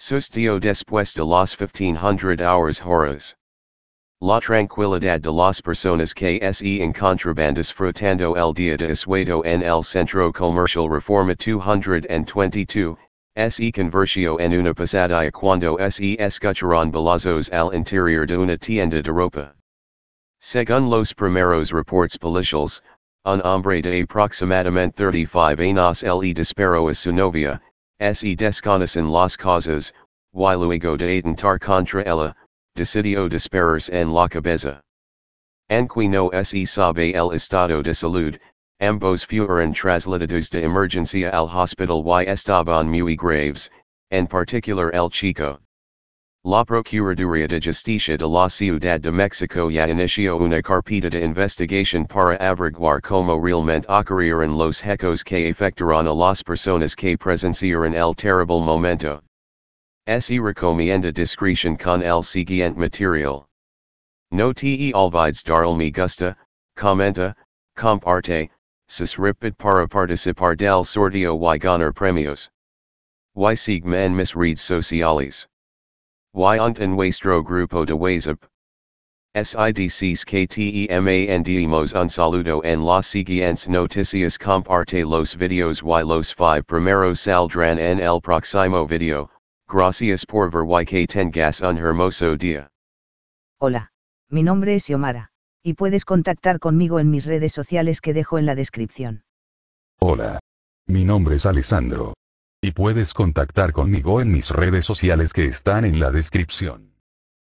Sustio después de las 1500 hours horas. La tranquilidad de las personas que se encontraban disfrutando el día de asueto en el centro comercial Reforma 222, se conversio en una pasadilla cuando se escucharon balazos al interior de una tienda de ropa. Según los primeros reports policiales, un hombre de aproximadamente 35 años le disparó a su novia, se desconocen las causas, y luego de atentar contra ella, decidio disparar en la cabeza. Anquino no se sabe el estado de salud, ambos fueron trasladados de emergencia al hospital y estaban muy graves, en particular el chico. La Procuraduría de Justicia de la Ciudad de México ya inició una carpeta de investigación para averiguar cómo realmente ocurrieron los hechos que afectaron a las personas que presenciaron el terrible momento. Se recomienda discreción con el siguiente material. No te olvides darle me gusta, comenta, comparte, suscribe para participar del sorteo y ganar premios. Y sigan en mis redes sociales. unt en nuestro Grupo de WhatsApp. SIDCs KTEMANDEMOS un saludo en las siguientes noticias comparte los videos y los 5 primeros saldrán en el próximo video, gracias por ver y que tengas un hermoso día. Hola, mi nombre es Yomara, y puedes contactar conmigo en mis redes sociales que dejo en la descripción. Hola. Mi nombre es Alessandro. Y puedes contactar conmigo en mis redes sociales que están en la descripción.